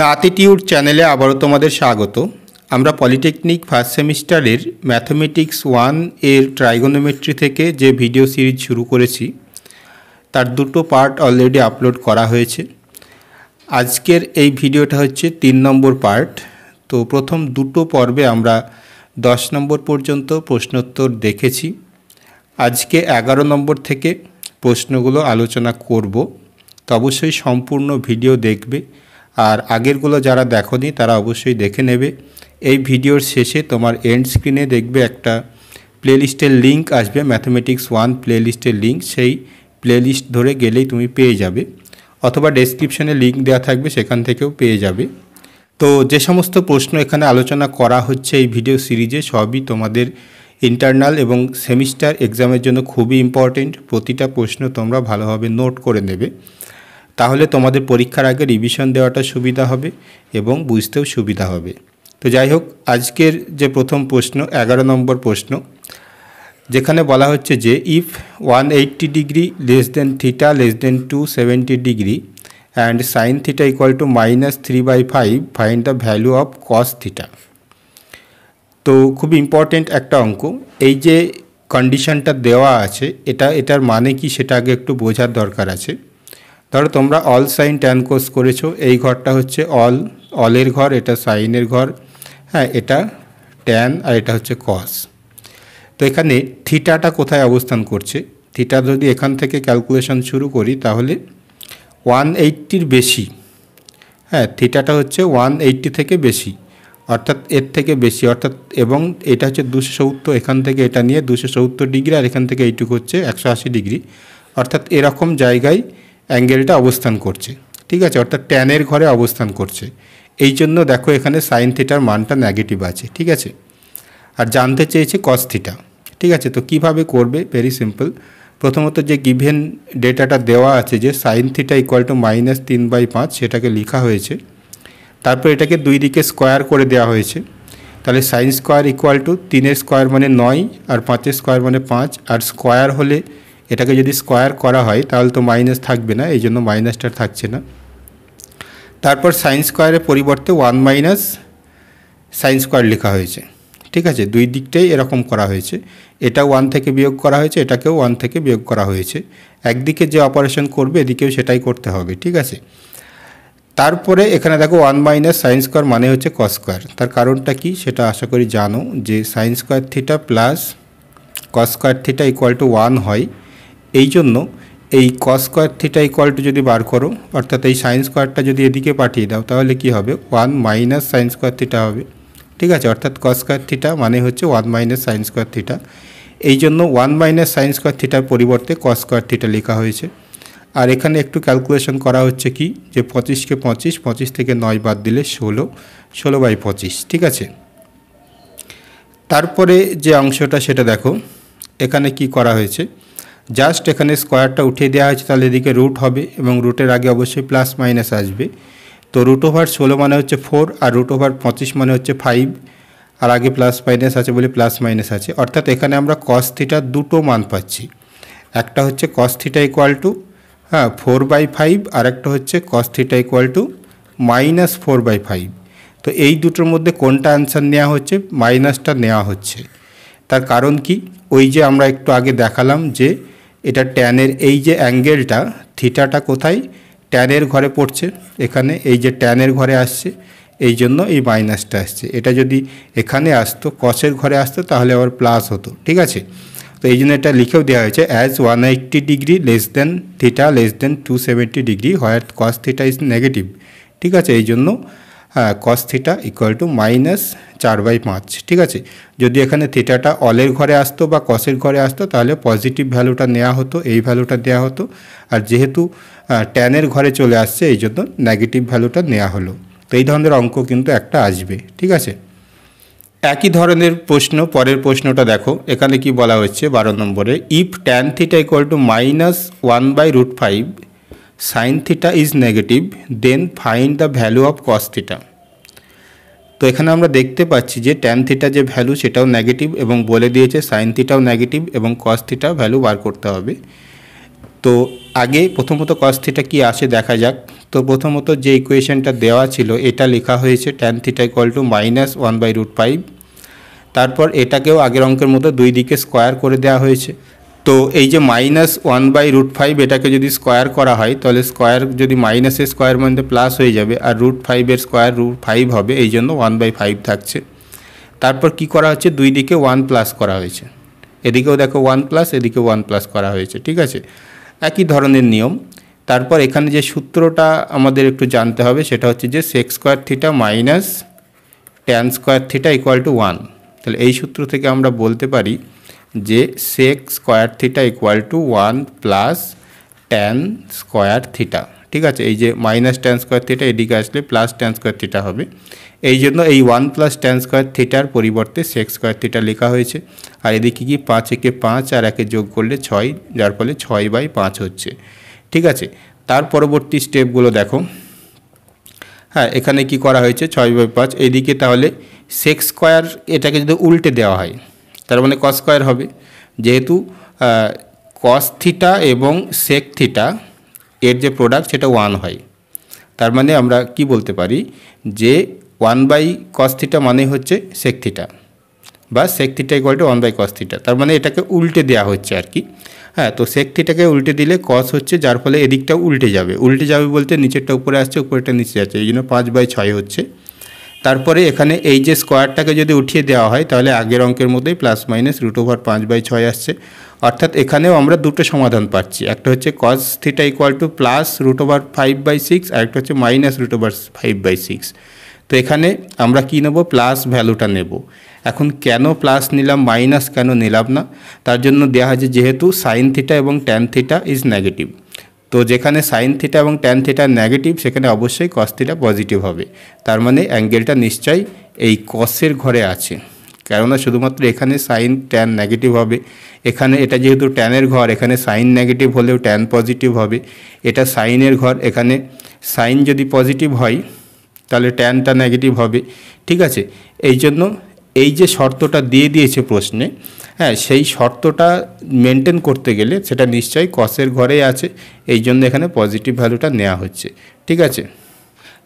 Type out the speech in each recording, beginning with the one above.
নাতিটিউড চ্যানেলে আবারও তোমাদের স্বাগত আমরা পলিটেকনিক ফার্স্ট সেমিস্টারের ম্যাথমেটিক্স ওয়ান এর ট্রাইগোনোমেট্রি থেকে যে ভিডিও সিরিজ শুরু করেছি তার দুটো পার্ট অলরেডি আপলোড করা হয়েছে আজকের এই ভিডিওটা হচ্ছে তিন নম্বর পার্ট তো প্রথম দুটো পর্বে আমরা দশ নম্বর পর্যন্ত প্রশ্নোত্তর দেখেছি আজকে এগারো নম্বর থেকে প্রশ্নগুলো আলোচনা করব তো অবশ্যই সম্পূর্ণ ভিডিও দেখবে আর আগেরগুলো যারা দেখনি তারা অবশ্যই দেখে নেবে এই ভিডিওর শেষে তোমার এন্ড স্ক্রিনে দেখবে একটা প্লেলিস্টের লিঙ্ক আসবে ম্যাথমেটিক্স ওয়ান প্লেলিস্টের লিঙ্ক সেই প্লেলিস্ট ধরে গেলেই তুমি পেয়ে যাবে অথবা ডেসক্রিপশনে লিঙ্ক দেওয়া থাকবে সেখান থেকেও পেয়ে যাবে তো যে সমস্ত প্রশ্ন এখানে আলোচনা করা হচ্ছে এই ভিডিও সিরিজে সবই তোমাদের ইন্টারনাল এবং সেমিস্টার এক্সামের জন্য খুবই ইম্পর্টেন্ট প্রতিটা প্রশ্ন তোমরা ভালোভাবে নোট করে নেবে তাহলে তোমাদের পরীক্ষার আগে রিভিশন দেওয়াটা সুবিধা হবে এবং বুঝতেও সুবিধা হবে তো যাই হোক আজকের যে প্রথম প্রশ্ন এগারো নম্বর প্রশ্ন যেখানে বলা হচ্ছে যে if one eighty degree less than theta less than two seventy degree and sine theta equal to minus three by five find the value of cos theta তো খুব ইম্পর্টেন্ট একটা অঙ্ক এই যে কন্ডিশনটা দেওয়া আছে এটা এটার মানে কি সেটা আগে একটু বোঝার দরকার আছে ধরো তোমরা অল সাইন ট্যান কোর্স করেছো এই ঘরটা হচ্ছে অল অলের ঘর এটা সাইনের ঘর হ্যাঁ এটা ট্যান আর এটা হচ্ছে কস তো এখানে থিটাটা কোথায় অবস্থান করছে থিটা যদি এখান থেকে ক্যালকুলেশন শুরু করি তাহলে ওয়ান এইট্টির বেশি হ্যাঁ থিটাটা হচ্ছে ওয়ান এইট্টি থেকে বেশি অর্থাৎ এর থেকে বেশি অর্থাৎ এবং এটা হচ্ছে দুশো সত্তর এখান থেকে এটা নিয়ে দুশো সত্তর ডিগ্রি আর এখান থেকে এইটুকু হচ্ছে একশো আশি ডিগ্রি অর্থাৎ এরকম জায়গায় অ্যাঙ্গেলটা অবস্থান করছে ঠিক আছে অর্থাৎ ট্যানের ঘরে অবস্থান করছে এই জন্য দেখো এখানে সাইন থিটার মানটা নেগেটিভ আছে ঠিক আছে আর জানতে চেয়েছে কস থিটা ঠিক আছে তো কিভাবে করবে ভেরি সিম্পল প্রথমত যে গিভেন ডেটাটা দেওয়া আছে যে sine theta equal to minus তিন বাই পাঁচ সেটাকে লেখা হয়েছে তারপর এটাকে দুই দিকে স্কোয়ার করে দেওয়া হয়েছে তাহলে সাইন স্কোয়ার ইকুয়াল টু তিনের স্কোয়ার মানে নয় আর পাঁচের স্কোয়ার মানে পাঁচ আর স্কোয়ার হলে এটাকে যদি স্কোয়ার করা হয় তাহলে তো মাইনাস থাকবে না এই জন্য মাইনাসটা থাকছে না তারপর সাইন স্কোয়ারের পরিবর্তে ওয়ান মাইনাস সাইন স্কোয়ার লেখা হয়েছে ঠিক আছে দুই দিকটাই এরকম করা হয়েছে এটা ওয়ান থেকে বিয়োগ করা হয়েছে এটাকেও ওয়ান থেকে বিয়োগ করা হয়েছে একদিকে যে অপারেশন করবে এদিকেও সেটাই করতে হবে ঠিক আছে তারপরে এখানে দেখো ওয়ান মাইনাস সাইন স্কোয়ার মানে হচ্ছে কস স্কোয়ার তার কারণটা কি সেটা আশা করি জানো যে sine square theta plus cos square theta equal to one হয় এই জন্য এই cos square theta equal to যদি বার করো অর্থাৎ এই সাইন স্কোয়ারটা যদি এদিকে পাঠিয়ে দাও তাহলে কি হবে one minus sine square theta হবে ঠিক আছে অর্থাৎ কস স্কোয়ার থিটা মানে হচ্ছে one minus sine square theta এই জন্য ওয়ান মাইনাস সাইন স্কোয়ার থিটার পরিবর্তে কস স্কোয়ার থিটা লেখা হয়েছে আর এখানে একটু ক্যালকুলেশন করা হচ্ছে কি যে পঁচিশকে পঁচিশ পঁচিশ থেকে নয় বাদ দিলে ষোলো ষোলো বাই পঁচিশ ঠিক আছে তারপরে যে অংশটা সেটা দেখো এখানে কি করা হয়েছে জাস্ট এখানে স্কোয়ারটা উঠিয়ে দেওয়া হয়েছে তাহলে এদিকে রুট হবে এবং রুটের আগে অবশ্যই প্লাস মাইনাস আসবে তো রুট ওভার ষোলো মানে হচ্ছে ফোর আর রুট ওভার পঁচিশ মানে হচ্ছে ফাইভ আর আগে প্লাস মাইনাস আছে বলে প্লাস মাইনাস আছে অর্থাৎ এখানে আমরা কস থিটার দুটো মান পাচ্ছি একটা হচ্ছে কস থিটা ইকুয়াল টু হ্যাঁ ফোর বাই ফাইভ আর একটা হচ্ছে cos theta equal to minus four by five তো এই দুটোর মধ্যে কোনটা অ্যান্সার নেওয়া হচ্ছে মাইনাসটা নেওয়া হচ্ছে তার কারণ কি ওই যে আমরা একটু আগে দেখালাম যে এটা ট্যানের এই যে অ্যাঙ্গেলটা থিটাটা কোথায় ট্যানের ঘরে পড়ছে এখানে এই যে ট্যানের ঘরে আসছে এই জন্য এই মাইনাসটা আসছে এটা যদি এখানে আসতো কসের ঘরে আসতো তাহলে আবার প্লাস হতো ঠিক আছে তো এই জন্য এটা লিখেও দেওয়া হয়েছে as one eighty degree less than theta less than two seventy degree what cos theta is negative ঠিক আছে এই জন্য cos theta equal to minus চার বাই পাঁচ ঠিক আছে যদি এখানে থিটাটা অলের ঘরে আসতো বা কসের ঘরে আসতো তাহলে পজিটিভ ভ্যালুটা নেওয়া হতো এই ভ্যালুটা দেওয়া হতো আর যেহেতু ট্যানের ঘরে চলে আসছে এই জন্য নেগেটিভ ভ্যালুটা নেওয়া হলো তো এই ধরনের অঙ্ক কিন্তু একটা আসবে ঠিক আছে একই ধরনের প্রশ্ন পরের প্রশ্নটা দেখো এখানে কি বলা হচ্ছে বারো নম্বরে if tan theta equal to minus one by root five sine theta is negative then find the value of cos theta তো এখানে আমরা দেখতে পাচ্ছি যে ট্যান থিটা যে ভ্যালু সেটাও নেগেটিভ এবং বলে দিয়েছে সাইন থিটাও নেগেটিভ এবং কস থিটা ভ্যালু বার করতে হবে তো আগে প্রথমত কস থিটা কী আসে দেখা যাক তো প্রথমত যে ইকুয়েশনটা দেওয়া ছিল এটা লেখা হয়েছে tan theta equal to minus one by root five তারপর এটাকেও আগের অঙ্কের মতো দুই দিকে স্কোয়ার করে দেওয়া হয়েছে তো এই যে minus one by root five এটাকে যদি স্কোয়ার করা হয় তাহলে স্কোয়ার যদি মাইনাসের স্কোয়ার মধ্যে প্লাস হয়ে যাবে আর রুট ফাইভের স্কোয়ার রুট ফাইভ হবে এই জন্য ওয়ান বাই ফাইভ থাকছে তারপর কি করা হচ্ছে দুই দিকে ওয়ান প্লাস করা হয়েছে এদিকেও দেখো ওয়ান প্লাস এদিকে ওয়ান প্লাস করা হয়েছে ঠিক আছে একই ধরনের নিয়ম তারপর এখানে যে সূত্রটা আমাদের একটু জানতে হবে সেটা হচ্ছে যে sec square theta minus tan square theta equal to one তাহলে এই সূত্র থেকে আমরা বলতে পারি যে sec square theta equal to one plus tan square theta ঠিক আছে এই যে মাইনাস ট্যান স্কোয়ার থিটা এদিকে আসলে প্লাস ট্যান স্কোয়ার থিটা হবে এই জন্য এই ওয়ান প্লাস ট্যান স্কোয়ার থিটার পরিবর্তে সেক স্কোয়ার থিটা লেখা হয়েছে আর এদিকে কি পাঁচ একে পাঁচ আর একে যোগ করলে ছয় যার ফলে ছয় বাই পাঁচ হচ্ছে ঠিক আছে তার পরবর্তী স্টেপগুলো দেখো হ্যাঁ এখানে কি করা হয়েছে ছয় বাই পাঁচ এদিকে তাহলে সেক স্কোয়ার এটাকে যদি উল্টে দেওয়া হয় তার মানে কস স্কোয়ার হবে যেহেতু কস থিটা এবং সেক থিটা এর যে প্রোডাক্ট সেটা ওয়ান হয় তার মানে আমরা কি বলতে পারি যে ওয়ান বাই কস থিটা মানে হচ্ছে সেক থিটা বা sec theta equal to one by cos theta তার মানে এটাকে উল্টে দেওয়া হচ্ছে আর কি হ্যাঁ তো সেক থিটাকে উল্টে দিলে কস হচ্ছে যার ফলে এদিকটা উল্টে যাবে উল্টে যাবে বলতে নিচেরটা উপরে আসছে উপরেটা নিচে যাচ্ছে এই জন্য পাঁচ বাই ছয় হচ্ছে তারপরে এখানে এই যে স্কোয়ারটাকে যদি উঠিয়ে দেওয়া হয় তাহলে আগের অঙ্কের মধ্যেই প্লাস মাইনাস রুট ওভার পাঁচ বাই ছয় আসছে অর্থাৎ এখানেও আমরা দুটো সমাধান পাচ্ছি একটা হচ্ছে cos theta equal to plus root over five by six আর একটা হচ্ছে minus root over five by six তো এখানে আমরা কি নেব প্লাস ভ্যালুটা নেব এখন কেন প্লাস নিলাম মাইনাস কেন নিলাম না তার জন্য দেওয়া হয়েছে যেহেতু সাইন থিটা এবং ট্যান থিটা ইজ নেগেটিভ তো যেখানে সাইন থিটা এবং ট্যান থিটা নেগেটিভ সেখানে অবশ্যই কস থিটা পজিটিভ হবে তার মানে অ্যাঙ্গেলটা নিশ্চয়ই এই কসের ঘরে আছে কেননা শুধুমাত্র এখানে সাইন ট্যান নেগেটিভ হবে এখানে এটা যেহেতু ট্যানের ঘর এখানে সাইন নেগেটিভ হলেও ট্যান পজিটিভ হবে এটা সাইনের ঘর এখানে সাইন যদি পজিটিভ হয় তাহলে ট্যানটা নেগেটিভ হবে ঠিক আছে এই জন্য এই যে শর্তটা দিয়ে দিয়েছে প্রশ্নে হ্যাঁ সেই শর্তটা মেনটেন করতে গেলে সেটা নিশ্চয়ই কসের ঘরে আছে এই জন্য এখানে পজিটিভ ভ্যালুটা নেওয়া হচ্ছে ঠিক আছে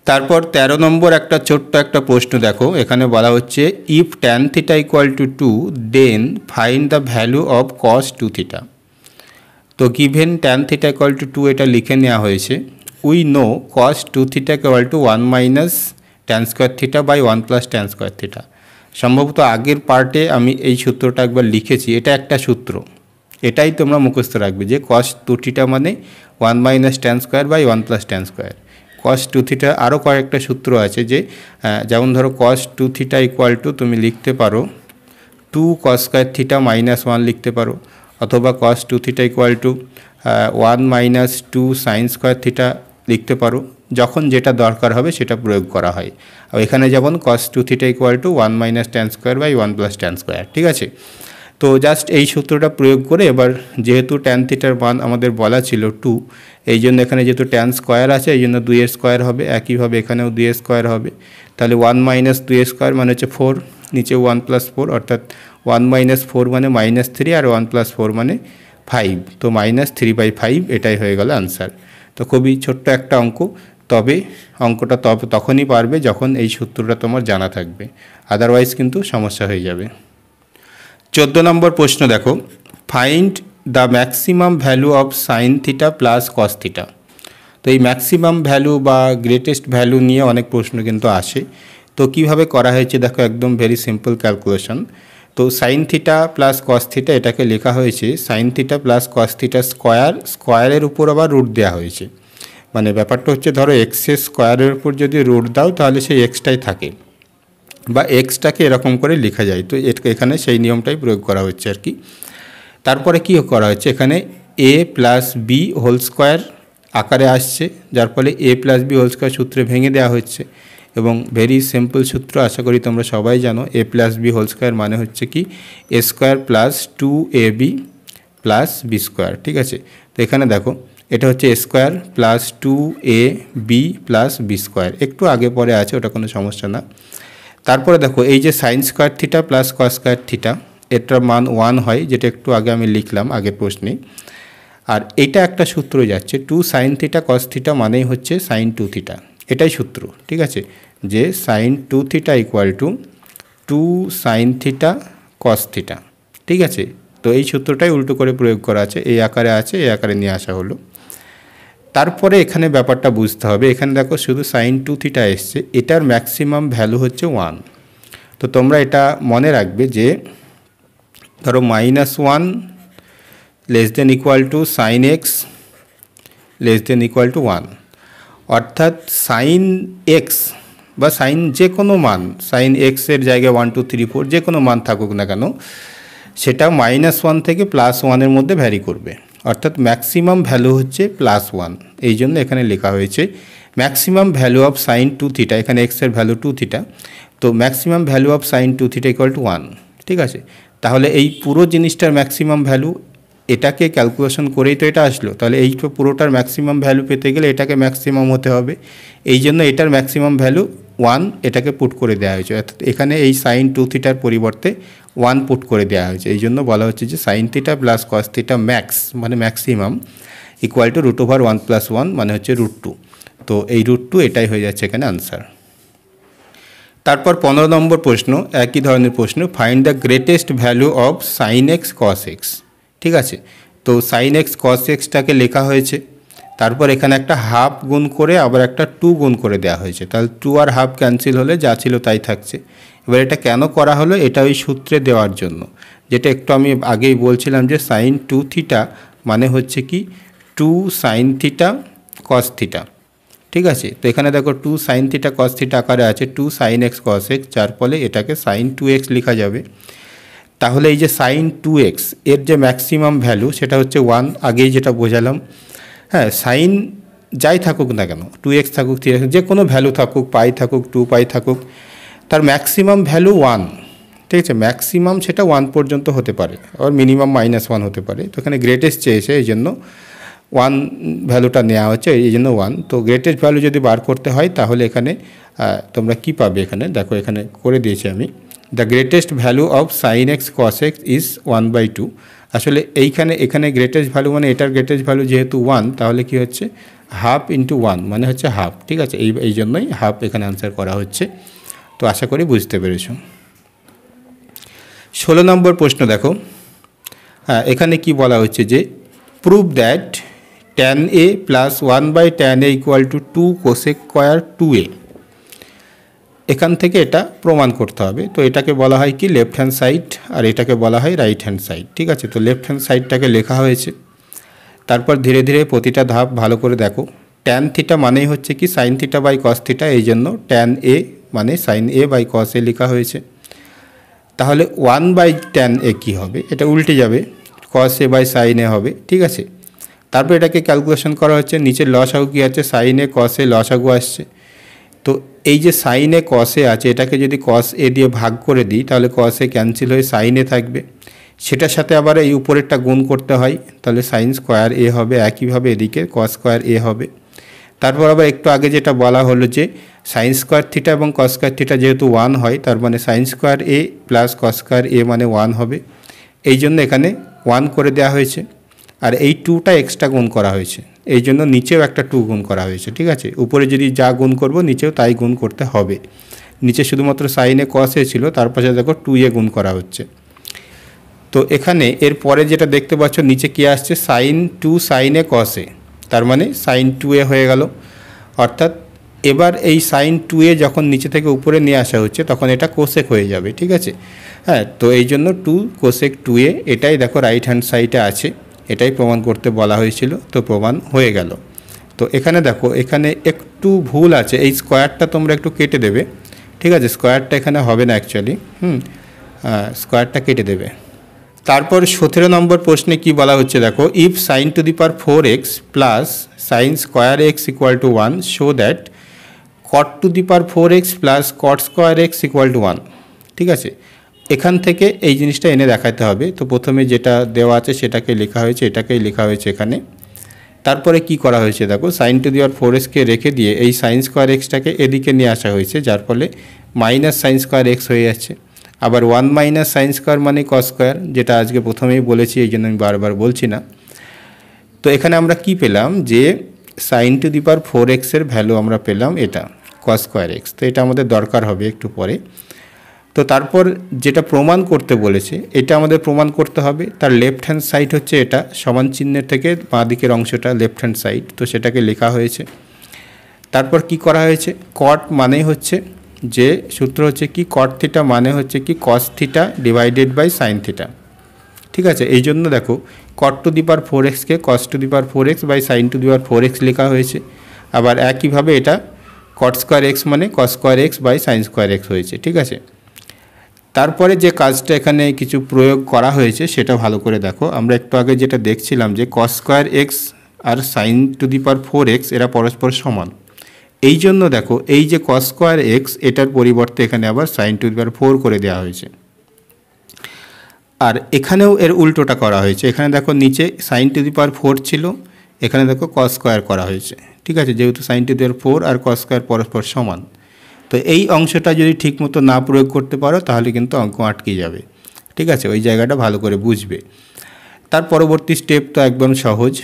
তারপর ১৩ নম্বর একটা ছোট্ট একটা প্রশ্ন দেখো এখানে বলা হচ্ছে if tan theta equal to two then find the value of cos two theta তো given tan theta equal to two এটা লিখে নেওয়া হয়েছে we know cos two theta equal to one minus tan square theta by one plus tan square theta সম্ভবত আগের পার্টে আমি এই সূত্রটা একবার লিখেছি এটা একটা সূত্র এটাই তোমরা মুখস্থ রাখবে যে কস টু থিটা মানে one minus tan square by one plus tan square cos two theta আরও কয়েকটা সূত্র আছে যে যেমন ধরো cos two theta equal to তুমি লিখতে পারো two cos square theta minus one লিখতে পারো অথবা cos two theta equal to one minus two sine square theta লিখতে পারো যখন যেটা দরকার হবে সেটা প্রয়োগ করা হয় আর এখানে যেমন cos two theta equal to one minus tan square by one plus tan square ঠিক আছে তো জাস্ট এই সূত্রটা প্রয়োগ করে এবার যেহেতু টেন থিটার মান আমাদের বলা ছিল টু এই জন্য এখানে যেহেতু টেন স্কোয়ার আছে এই জন্য দুইয়ের স্কোয়ার হবে একইভাবে এখানেও দুইয়ের স্কোয়ার হবে তাহলে ওয়ান মাইনাস দুই স্কোয়ার মানে হচ্ছে ফোর নিচে ওয়ান প্লাস ফোর অর্থাৎ ওয়ান মাইনাস ফোর মানে মাইনাস থ্রি আর ওয়ান প্লাস ফোর মানে ফাইভ তো মাইনাস থ্রি বাই ফাইভ এটাই হয়ে গেল আনসার তো খুবই ছোট্ট একটা অঙ্ক তবে অঙ্কটা তবে তখনই পারবে যখন এই সূত্রটা তোমার জানা থাকবে আদারওয়াইজ কিন্তু সমস্যা হয়ে যাবে চোদ্দো নম্বর প্রশ্ন দেখো find the maximum value of sine theta plus cos theta তো এই ম্যাক্সিমাম ভ্যালু বা গ্রেটেস্ট ভ্যালু নিয়ে অনেক প্রশ্ন কিন্তু আসে তো কিভাবে করা হয়েছে দেখো একদম ভেরি সিম্পল ক্যালকুলেশন তো sine theta plus cos theta এটাকে লেখা হয়েছে sine theta plus cos theta square স্কোয়ারের উপর আবার রুট দেওয়া হয়েছে মানে ব্যাপারটা হচ্ছে ধরো এক্সের স্কোয়ারের উপর যদি রুট দাও তাহলে সেই এক্সটাই থাকে বা এক্সটাকে এরকম করে লেখা যায় তো এখানে সেই নিয়মটাই প্রয়োগ করা হচ্ছে আর কি তারপরে কি করা হচ্ছে এখানে A plus B whole square আকারে আসছে যার ফলে A plus B whole square সূত্রে ভেঙে দেওয়া হচ্ছে এবং ভেরি সিম্পল সূত্র আশা করি তোমরা সবাই জানো A plus B whole square মানে হচ্ছে কি A square plus two A B plus B square ঠিক আছে তো এখানে দেখো এটা হচ্ছে square plus two A B plus B square একটু আগে পরে আছে ওটা কোনো সমস্যা না তারপরে দেখো এই যে sine square theta plus cos square theta এটার মান ওয়ান হয় যেটা একটু আগে আমি লিখলাম আগের প্রশ্নে আর এটা একটা সূত্র যাচ্ছে two sine theta cos theta মানেই হচ্ছে সাইন টু থিটা এটাই সূত্র ঠিক আছে যে sine two theta equal to two sine theta cos theta ঠিক আছে তো এই সূত্রটাই উল্টো করে প্রয়োগ করা আছে এই আকারে আছে এই আকারে নিয়ে আসা হলো তারপরে এখানে ব্যাপারটা বুঝতে হবে এখানে দেখো শুধু সাইন টু থিটা এসছে এটার ম্যাক্সিমাম ভ্যালু হচ্ছে ওয়ান তো তোমরা এটা মনে রাখবে যে ধরো minus one less than equal to sine X less than equal to one অর্থাৎ সাইন এক্স বা সাইন যে কোনো মান সাইন এক্সের জায়গায় ওয়ান টু থ্রি ফোর যে কোনো মান থাকুক না কেন সেটা মাইনাস ওয়ান থেকে প্লাস ওয়ানের মধ্যে ভ্যারি করবে অর্থাৎ ম্যাক্সিমাম ভ্যালু হচ্ছে প্লাস ওয়ান এই জন্য এখানে লেখা হয়েছে maximum value of sine two theta এখানে এক্সের ভ্যালু টু থিটা তো maximum value of sine two theta equal to one ঠিক আছে তাহলে এই পুরো জিনিসটার ম্যাক্সিমাম ভ্যালু এটাকে ক্যালকুলেশন করেই তো এটা আসলো তাহলে এই পুরোটার ম্যাক্সিমাম ভ্যালু পেতে গেলে এটাকে ম্যাক্সিমাম হতে হবে এই জন্য এটার ম্যাক্সিমাম ভ্যালু ওয়ান এটাকে পুট করে দেওয়া হয়েছে অর্থাৎ এখানে এই সাইন টু থিটার পরিবর্তে ওয়ান পুট করে দেওয়া হয়েছে এই জন্য বলা হচ্ছে যে sine theta plus cos theta max মানে maximum equal to root over one plus one মানে হচ্ছে রুট টু তো এই রুট টু এটাই হয়ে যাচ্ছে এখানে আনসার তারপর পনেরো নম্বর প্রশ্ন একই ধরনের প্রশ্ন find the greatest value of sine X cos X ঠিক আছে তো সাইন এক্স কস এক্সটাকে লেখা হয়েছে তারপর এখানে একটা হাফ গুণ করে আবার একটা টু গুণ করে দেওয়া হয়েছে তাহলে টু আর হাফ ক্যান্সেল হলে যা ছিল তাই থাকছে এবার এটা কেন করা হলো এটা ওই সূত্রে দেওয়ার জন্য যেটা একটু আমি আগেই বলছিলাম যে সাইন টু থিটা মানে হচ্ছে কি two sine theta cos theta ঠিক আছে তো এখানে দেখো two sine theta cos theta আকারে আছে two sine X cos X যার ফলে এটাকে সাইন টু এক্স লেখা যাবে তাহলে এই যে সাইন টু এক্স এর যে ম্যাক্সিমাম ভ্যালু সেটা হচ্ছে ওয়ান আগেই যেটা বোঝালাম হ্যাঁ সাইন যাই থাকুক না কেন টু এক্স থাকুক থ্রি এক্স যে কোনো ভ্যালু থাকুক পাই থাকুক টু পাই থাকুক তার ম্যাক্সিমাম ভ্যালু ওয়ান ঠিক আছে ম্যাক্সিমাম সেটা ওয়ান পর্যন্ত হতে পারে আবার মিনিমাম মাইনাস ওয়ান হতে পারে তো এখানে গ্রেটেস্ট চেয়েছে এই জন্য ওয়ান ভ্যালুটা নেওয়া হচ্ছে এই জন্য ওয়ান তো গ্রেটেস্ট ভ্যালু যদি বার করতে হয় তাহলে এখানে তোমরা কি পাবে এখানে দেখো এখানে করে দিয়েছি আমি the greatest value of sine X cos X is one by two আসলে এইখানে এখানে গ্রেটেস্ট ভ্যালু মানে এটার গ্রেটেস্ট ভ্যালু যেহেতু ওয়ান তাহলে কি হচ্ছে হাফ ইন্টু ওয়ান মানে হচ্ছে হাফ ঠিক আছে এই এই জন্যই হাফ এখানে আনসার করা হচ্ছে তো আশা করি বুঝতে পেরেছ ষোলো নম্বর প্রশ্ন দেখো হ্যাঁ এখানে কি বলা হচ্ছে যে prove that tan A plus one by tan A equal to two cosec square two A এখান থেকে এটা প্রমাণ করতে হবে তো এটাকে বলা হয় কি লেফট হ্যান্ড সাইড আর এটাকে বলা হয় রাইট হ্যান্ড সাইড ঠিক আছে তো লেফট হ্যান্ড সাইডটাকে লেখা হয়েছে তারপর ধীরে ধীরে প্রতিটা ধাপ ভালো করে দেখো ট্যান থিটা মানেই হচ্ছে কি sine theta by cos theta এই জন্য ট্যান এ মানে সাইন এ বাই কস এ লেখা হয়েছে তাহলে ওয়ান বাই ট্যান এ কী হবে এটা উল্টে যাবে কস এ বাই সাইন এ হবে ঠিক আছে তারপর এটাকে ক্যালকুলেশন করা হচ্ছে নিচে আগু কী আছে সাইন এ কস এ আগু আসছে এই যে সাইনে কসে আছে এটাকে যদি কস এ দিয়ে ভাগ করে দিই তাহলে কসে ক্যান্সেল হয়ে সাইনে থাকবে সেটার সাথে আবার এই উপরেরটা গুণ করতে হয় তাহলে সাইন স্কোয়ার এ হবে একইভাবে এদিকে কস স্কোয়ার এ হবে তারপর আবার একটু আগে যেটা বলা হলো যে সাইন স্কোয়ার থিটা এবং কস স্কোয়ার থিটা যেহেতু ওয়ান হয় তার মানে sine square A plus cos square A মানে ওয়ান হবে এই জন্য এখানে ওয়ান করে দেওয়া হয়েছে আর এই টুটা এক্সট্রা গুণ করা হয়েছে এই জন্য নিচেও একটা টু গুণ করা হয়েছে ঠিক আছে উপরে যদি যা গুণ করব নিচেও তাই গুণ করতে হবে নিচে শুধুমাত্র সাইনে কস ছিল তার পাশে দেখো টু এ গুণ করা হচ্ছে তো এখানে এর পরে যেটা দেখতে পাচ্ছ নিচে কী আসছে সাইন টু সাইনে কসে তার মানে সাইন টু এ হয়ে গেল অর্থাৎ এবার এই সাইন টু এ যখন নিচে থেকে উপরে নিয়ে আসা হচ্ছে তখন এটা কোশেক হয়ে যাবে ঠিক আছে হ্যাঁ তো এই জন্য টু কোশেক টু এ এটাই দেখো রাইট হ্যান্ড সাইডে আছে এটাই প্রমাণ করতে বলা হয়েছিল তো প্রমাণ হয়ে গেল তো এখানে দেখো এখানে একটু ভুল আছে এই স্কোয়ারটা তোমরা একটু কেটে দেবে ঠিক আছে স্কোয়ারটা এখানে হবে না অ্যাকচুয়ালি হুম স্কোয়ারটা কেটে দেবে তারপর সতেরো নম্বর প্রশ্নে কি বলা হচ্ছে দেখো if sine to the power four X plus sine square X equal to one show that cot to the power four X plus cot square X equal to one ঠিক আছে এখান থেকে এই জিনিসটা এনে দেখাতে হবে তো প্রথমে যেটা দেওয়া আছে সেটাকে লেখা হয়েছে এটাকেই লেখা হয়েছে এখানে তারপরে কি করা হয়েছে দেখো সাইন টু দিওয়ার ফোর এক্সকে রেখে দিয়ে এই সাইন স্কোয়ার এক্সটাকে এদিকে নিয়ে আসা হয়েছে যার ফলে মাইনাস সাইন স্কোয়ার এক্স হয়ে যাচ্ছে আবার ওয়ান মাইনাস সাইন স্কোয়ার মানে ক স্কোয়ার যেটা আজকে প্রথমেই বলেছি এই জন্য আমি বারবার বলছি না তো এখানে আমরা কি পেলাম যে sine to the power four এক্সের ভ্যালু আমরা পেলাম এটা ক স্কোয়ার এক্স তো এটা আমাদের দরকার হবে একটু পরে তো তারপর যেটা প্রমাণ করতে বলেছে এটা আমাদের প্রমাণ করতে হবে তার লেফট হ্যান্ড সাইড হচ্ছে এটা সমান চিহ্নের থেকে বাঁ দিকের অংশটা লেফট হ্যান্ড সাইড তো সেটাকে লেখা হয়েছে তারপর কি করা হয়েছে কট মানে হচ্ছে যে সূত্র হচ্ছে কি কট থিটা মানে হচ্ছে কি cos theta divided by sine theta ঠিক আছে এই জন্য দেখো কট টু দি পার ফোর এক্সকে cos to the power four x by sine to the power four x লেখা হয়েছে আবার একইভাবে এটা কট স্কোয়ার এক্স মানে cos square x by sine square x হয়েছে ঠিক আছে তারপরে যে কাজটা এখানে কিছু প্রয়োগ করা হয়েছে সেটা ভালো করে দেখো আমরা একটু আগে যেটা দেখছিলাম যে কস স্কোয়ার এক্স আর sine to the power four x এরা পরস্পর সমান এই জন্য দেখো এই যে কস স্কোয়ার এক্স এটার পরিবর্তে এখানে আবার sine to the power four করে দেওয়া হয়েছে আর এখানেও এর উল্টোটা করা হয়েছে এখানে দেখো নিচে sine to the power four ছিল এখানে দেখো কস স্কোয়ার করা হয়েছে ঠিক আছে যেহেতু sine to the power four আর কস স্কোয়ার পরস্পর সমান তো এই অংশটা যদি ঠিকমতো না প্রয়োগ করতে পারো তাহলে কিন্তু অঙ্ক আটকে যাবে ঠিক আছে ওই জায়গাটা ভালো করে বুঝবে তার পরবর্তী স্টেপ তো একদম সহজ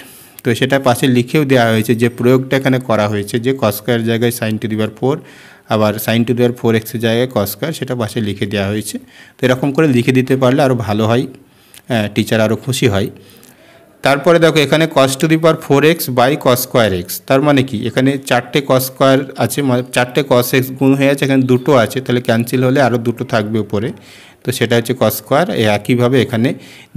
তো সেটা পাশে লিখেও দেওয়া হয়েছে যে প্রয়োগটা এখানে করা হয়েছে যে কস্কার জায়গায় সাইন টু দিবার ফোর আবার সাইন টু দিবার ফোর এক্সের জায়গায় কস্কার সেটা পাশে লিখে দেওয়া হয়েছে তো এরকম করে লিখে দিতে পারলে আরও ভালো হয় টিচার হ্যাঁ, আরও খুশি হয় তারপরে দেখো এখানে cos to the power four x by cos square x তার মানে কি এখানে চারটে কস স্কোয়ার আছে মানে চারটে কস এক্স গুণ হয়ে আছে এখানে দুটো আছে তাহলে ক্যান্সেল হলে আরও দুটো থাকবে উপরে তো সেটা হচ্ছে কস স্কোয়ার একইভাবে এখানে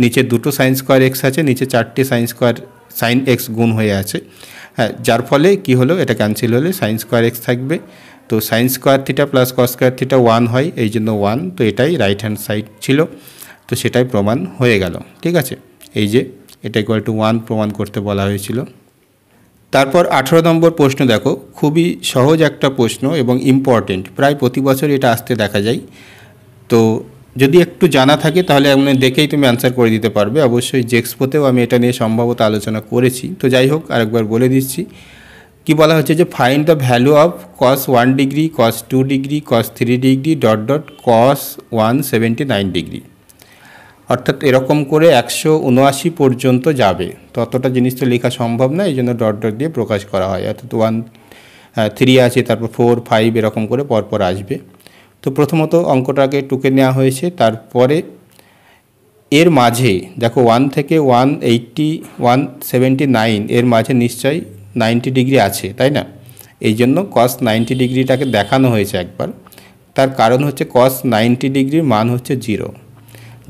নিচে দুটো সাইন স্কোয়ার এক্স আছে নিচে চারটে সাইন স্কোয়ার সাইন এক্স গুণ হয়ে আছে হ্যাঁ যার ফলে কি হলো এটা ক্যান্সেল হলে সাইন স্কোয়ার এক্স থাকবে তো sine square theta plus cos square theta one হয় এই জন্য ওয়ান তো এটাই রাইট হ্যান্ড সাইড ছিল তো সেটাই প্রমাণ হয়ে গেল ঠিক আছে এই যে এটা ইকুয়াল টু ওয়ান প্রমাণ করতে বলা হয়েছিল তারপর আঠেরো নম্বর প্রশ্ন দেখো খুবই সহজ একটা প্রশ্ন এবং ইম্পর্টেন্ট প্রায় প্রতি বছর এটা আসতে দেখা যায় তো যদি একটু জানা থাকে তাহলে এমন দেখেই তুমি অ্যান্সার করে দিতে পারবে অবশ্যই জেক্সপোতেও আমি এটা নিয়ে সম্ভবত আলোচনা করেছি তো যাই হোক আরেকবার বলে দিচ্ছি কি বলা হচ্ছে যে find the value of cos one degree cos two degree cos three degree dot dot cos one seventy nine degree অর্থাৎ এরকম করে একশো উনআশি পর্যন্ত যাবে ততটা জিনিস তো লেখা সম্ভব না এই জন্য ডট ডট দিয়ে প্রকাশ করা হয় অর্থাৎ ওয়ান থ্রি আছে তারপর ফোর ফাইভ এরকম করে পরপর আসবে তো প্রথমত অঙ্কটাকে টুকে নেওয়া হয়েছে তারপরে এর মাঝে দেখো ওয়ান থেকে one eighty one seventy nine এর মাঝে নিশ্চয়ই নাইনটি ডিগ্রি আছে তাই না এই জন্য কস নাইনটি ডিগ্রিটাকে দেখানো হয়েছে একবার তার কারণ হচ্ছে কস নাইনটি ডিগ্রির মান হচ্ছে জিরো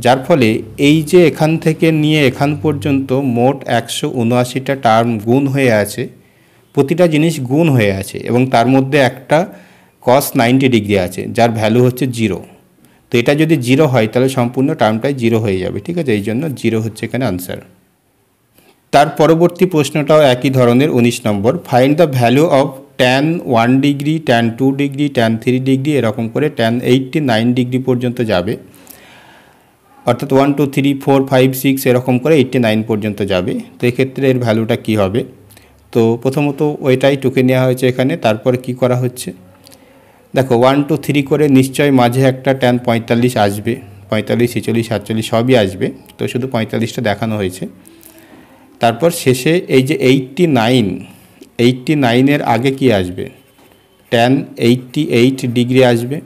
যার ফলে এই যে এখান থেকে নিয়ে এখান পর্যন্ত মোট একশো উনআশিটা টার্ম গুণ হয়ে আছে প্রতিটা জিনিস গুণ হয়ে আছে এবং তার মধ্যে একটা কস নাইনটি ডিগ্রি আছে যার ভ্যালু হচ্ছে জিরো তো এটা যদি জিরো হয় তাহলে সম্পূর্ণ টার্মটাই জিরো হয়ে যাবে ঠিক আছে এই জন্য জিরো হচ্ছে এখানে আনসার তার পরবর্তী প্রশ্নটাও একই ধরনের উনিশ নম্বর find the value of tan one degree tan two degree tan three degree এরকম করে ট্যান এইটটি নাইন ডিগ্রি পর্যন্ত যাবে অর্থাৎ one two three four five six এরকম করে এইটটি নাইন পর্যন্ত যাবে তো এক্ষেত্রে এর ভ্যালুটা কি হবে তো প্রথমত ওইটাই টুকে নেওয়া হয়েছে এখানে তারপর কি করা হচ্ছে দেখো ওয়ান টু থ্রি করে নিশ্চয় মাঝে একটা টেন পঁয়তাল্লিশ আসবে পঁয়তাল্লিশ ছেচল্লিশ সাতচল্লিশ সবই আসবে তো শুধু পঁয়তাল্লিশটা দেখানো হয়েছে তারপর শেষে এই যে এইটটি নাইন এইটটি নাইনের আগে কি আসবে টেন এইটটি এইট ডিগ্রি আসবে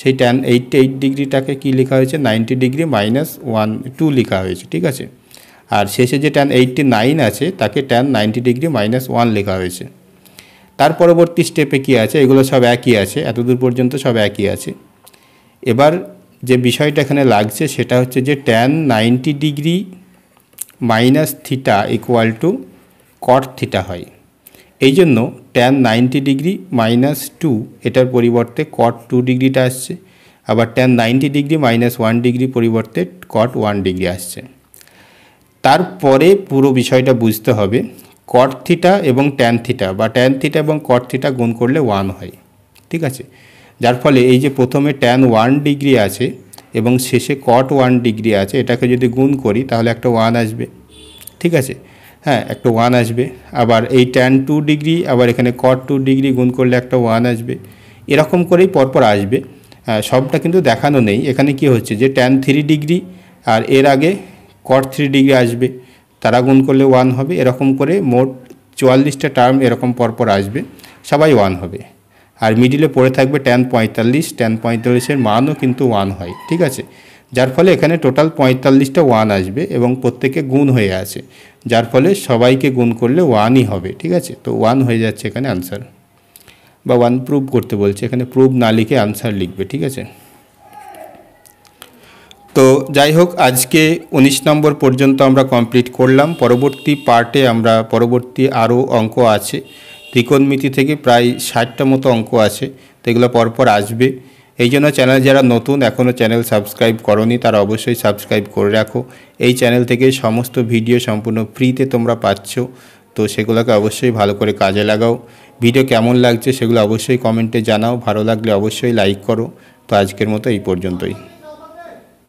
সেই ট্যান এইটটি এইট ডিগ্রিটাকে কী লেখা হয়েছে ninety degree minus one two লেখা হয়েছে ঠিক আছে আর শেষে যে ট্যান এইটটি নাইন আছে তাকে tan ninety degree minus one লেখা হয়েছে তার পরবর্তী স্টেপে কী আছে এগুলো সব একই আছে এতদূর পর্যন্ত সব একই আছে এবার যে বিষয়টা এখানে লাগছে সেটা হচ্ছে যে tan ninety degree minus theta equal to cot theta হয় এই জন্য tan ninety degree minus two এটার পরিবর্তে কট টু ডিগ্রিটা আসছে আবার tan ninety degree minus one degree পরিবর্তে কট ওয়ান ডিগ্রি আসছে তারপরে পুরো বিষয়টা বুঝতে হবে কট থিটা এবং ট্যান থিটা বা ট্যান থিটা এবং কট থিটা গুণ করলে ওয়ান হয় ঠিক আছে যার ফলে এই যে প্রথমে ট্যান ওয়ান ডিগ্রি আছে এবং শেষে কট ওয়ান ডিগ্রি আছে এটাকে যদি গুণ করি তাহলে একটা ওয়ান আসবে ঠিক আছে হ্যাঁ একটা ওয়ান আসবে আবার এই ট্যান টু ডিগ্রি আবার এখানে কট টু ডিগ্রি গুণ করলে একটা ওয়ান আসবে এরকম করেই পরপর আসবে সবটা কিন্তু দেখানো নেই এখানে কি হচ্ছে যে ট্যান থ্রি ডিগ্রি আর এর আগে কট থ্রি ডিগ্রি আসবে তারা গুণ করলে ওয়ান হবে এরকম করে মোট চুয়াল্লিশটা টার্ম এরকম পরপর আসবে সবাই ওয়ান হবে আর মিডিলে পড়ে থাকবে ট্যান পঁয়তাল্লিশ ট্যান পঁয়তাল্লিশের মানও কিন্তু ওয়ান হয় ঠিক আছে যার ফলে এখানে টোটাল পঁয়তাল্লিশটা ওয়ান আসবে এবং প্রত্যেকে গুণ হয়ে আছে যার ফলে সবাইকে গুণ করলে ওয়ানই হবে ঠিক আছে তো ওয়ান হয়ে যাচ্ছে এখানে আনসার বা ওয়ান প্রুভ করতে বলছে এখানে প্রুভ না লিখে আনসার লিখবে ঠিক আছে তো যাই হোক আজকে ১৯ নম্বর পর্যন্ত আমরা কমপ্লিট করলাম পরবর্তী পার্টে আমরা পরবর্তী আরও অঙ্ক আছে ত্রিকোণমিতি থেকে প্রায় ষাটটা মতো অঙ্ক আছে তো এগুলো পরপর আসবে এই জন্য চ্যানেল যারা নতুন এখনও চ্যানেল সাবস্ক্রাইব করনি তারা অবশ্যই সাবস্ক্রাইব করে রাখো এই চ্যানেল থেকে সমস্ত ভিডিও সম্পূর্ণ ফ্রিতে তোমরা পাচ্ছ তো সেগুলোকে অবশ্যই ভালো করে কাজে লাগাও ভিডিও কেমন লাগছে সেগুলো অবশ্যই কমেন্টে জানাও ভালো লাগলে অবশ্যই লাইক করো তো আজকের মতো এই পর্যন্তই